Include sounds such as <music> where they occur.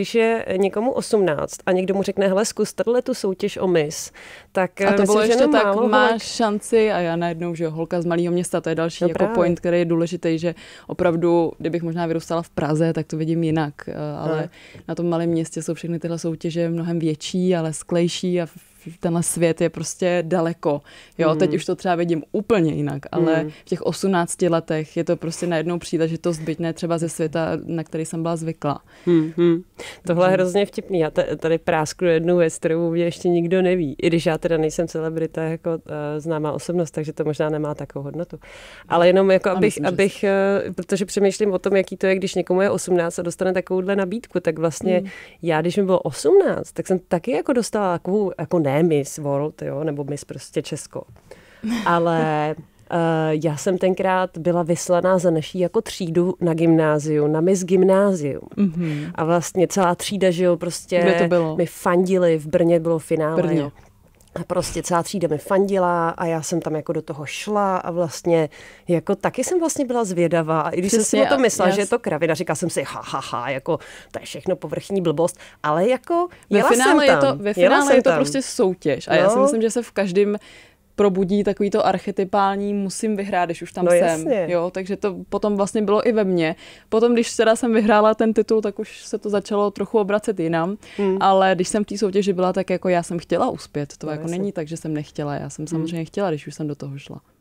když je někomu 18 a někdo mu řekne, hele, zkus tohle tu soutěž o mis, tak a eh, to bylo ještě tak, holek... má šanci a já najednou, že holka z malého města, to je další no jako právě. point, který je důležitý, že opravdu, kdybych možná vyrůstala v Praze, tak to vidím jinak, eh, ale no. na tom malém městě jsou všechny tyhle soutěže mnohem větší a lesklejší a tenhle svět je prostě daleko. Jo, mm. teď už to třeba vidím úplně jinak, ale mm. v těch 18 letech je to prostě najednou příležitost, byť ne třeba ze světa, na který jsem byla zvyklá. Mm. hmm Tohle je hrozně vtipný. Já tady prásku jednu věc, kterou mě ještě nikdo neví. I když já teda nejsem celebrita jako uh, známá osobnost, takže to možná nemá takovou hodnotu. Ale jenom jako, abych, myslím, abych uh, protože přemýšlím o tom, jaký to je, když někomu je 18 a dostane takovouhle nabídku, tak vlastně mm. já, když mi bylo 18, tak jsem taky jako dostala takovou jako ne ne Miss World, jo, nebo Miss prostě Česko. Ale Uh, <laughs> já jsem tenkrát byla vyslaná za naší jako třídu na gymnáziu, na Miss Gymnázium. Mm-hmm. A vlastně celá třída, že jo, prostě Kde to bylo? my fandili, v Brně bylo finále. Brně prostě celá třída mi fandila a já jsem tam jako do toho šla a vlastně jako taky jsem vlastně byla zvědavá. I když Přesně, jsem si o to myslela, že je to kravina, říkala jsem si ha, ha, ha, jako to je všechno povrchní blbost, ale jako ve finále jsem tam, je to, ve finále je to tam. prostě soutěž a no. já si no. myslím, že se v každém probudí takový to archetypální musím vyhrát, když už tam no, jsem. Jasně. Jo, takže to potom vlastně bylo i ve mně. Potom, když teda jsem vyhrála ten titul, tak už se to začalo trochu obracet jinam, mm. ale když jsem v té soutěži byla, tak jako já jsem chtěla uspět. To no, jako jasně. není tak, že jsem nechtěla. Já jsem samozřejmě mm. chtěla, když už jsem do toho šla.